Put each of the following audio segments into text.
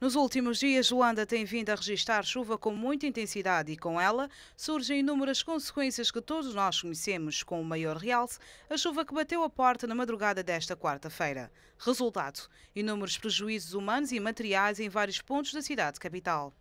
Nos últimos dias, Luanda tem vindo a registrar chuva com muita intensidade e com ela surgem inúmeras consequências que todos nós conhecemos, com o maior realce, a chuva que bateu a porta na madrugada desta quarta-feira. Resultado, inúmeros prejuízos humanos e materiais em vários pontos da cidade capital.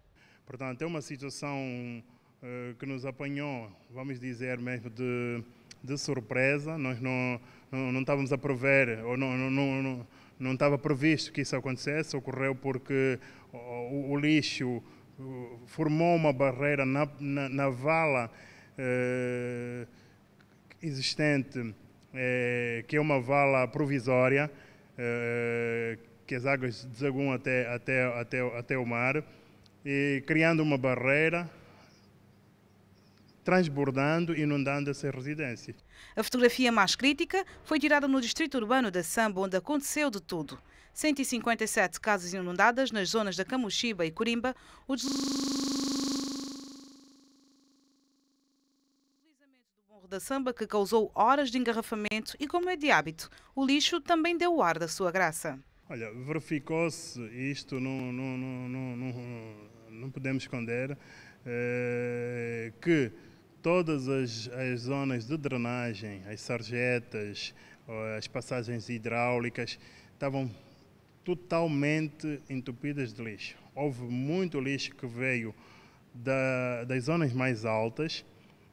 Portanto, é uma situação eh, que nos apanhou, vamos dizer mesmo, de, de surpresa. Nós não, não, não estávamos a prever, ou não, não, não não estava previsto que isso acontecesse, ocorreu porque o, o lixo uh, formou uma barreira na, na, na vala eh, existente, eh, que é uma vala provisória, eh, que as águas desaguam até, até, até, até o mar, e criando uma barreira transbordando, e inundando essa residência. A fotografia mais crítica foi tirada no distrito urbano da Samba, onde aconteceu de tudo. 157 casas inundadas nas zonas da Camuxiba e Corimba, o da samba que causou horas de engarrafamento e, como é de hábito, o lixo também deu o ar da sua graça. Olha, verificou-se isto, não, não, não, não, podemos esconder, eh, que todas as, as zonas de drenagem, as sarjetas, as passagens hidráulicas, estavam totalmente entupidas de lixo. Houve muito lixo que veio da, das zonas mais altas,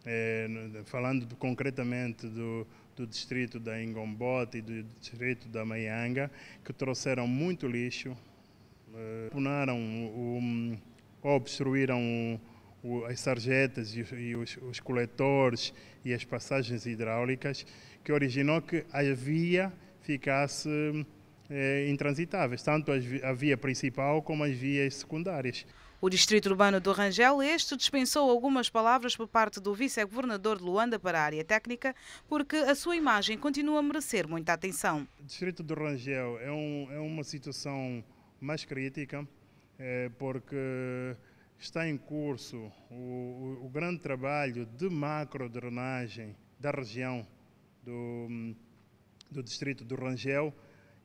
eh, falando concretamente do, do distrito da Ingombote e do distrito da Maianga, que trouxeram muito lixo, eh, punaram, ou obstruíram o as sarjetas e, e os, os, coletores e as passagens hidráulicas, que originou que a via ficasse é, tanto a via principal como as vias secundárias. O Distrito Urbano do Rangel, este dispensou algumas palavras por parte do vice-governador de Luanda para a área técnica, porque a sua imagem continua a merecer muita atenção. O Distrito do Rangel é, um, é uma situação mais crítica, é, porque está em curso o, o, o grande trabalho de macro drenagem da região do, do distrito do Rangel.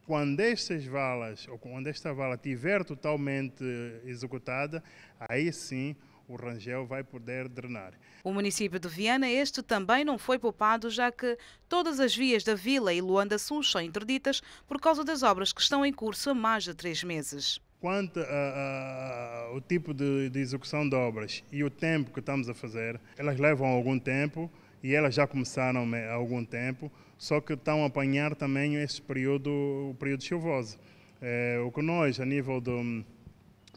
Quando estas valas, ou quando esta vala estiver totalmente executada, aí sim o Rangel vai poder drenar. O município de Viana este também não foi poupado, já que todas as vias da vila e Luanda Sul são interditas por causa das obras que estão em curso há mais de três meses. Quanto a, a, o tipo de, de execução de obras e o tempo que estamos a fazer, elas levam algum tempo e elas já começaram há algum tempo, só que estão a apanhar também esse período, o período chuvoso. É, o que nós, a nível do,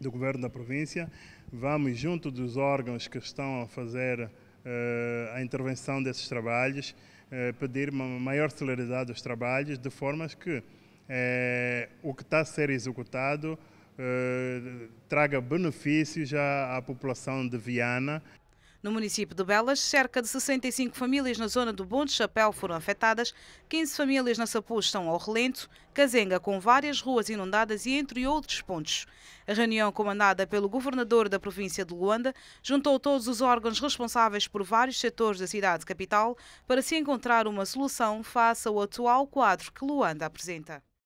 do governo da província, vamos junto dos órgãos que estão a fazer eh, a intervenção desses trabalhos, eh, pedir uma maior celeridade dos trabalhos, de formas que eh, o que está a ser executado eh, traga benefícios à, à população de Viana. No município de Belas, cerca de 65 famílias na zona do Bom de Chapéu foram afetadas, 15 famílias na Sapu estão ao relento, Cazenga com várias ruas inundadas e entre outros pontos. A reunião comandada pelo governador da província de Luanda juntou todos os órgãos responsáveis por vários setores da cidade capital para se encontrar uma solução face ao atual quadro que Luanda apresenta.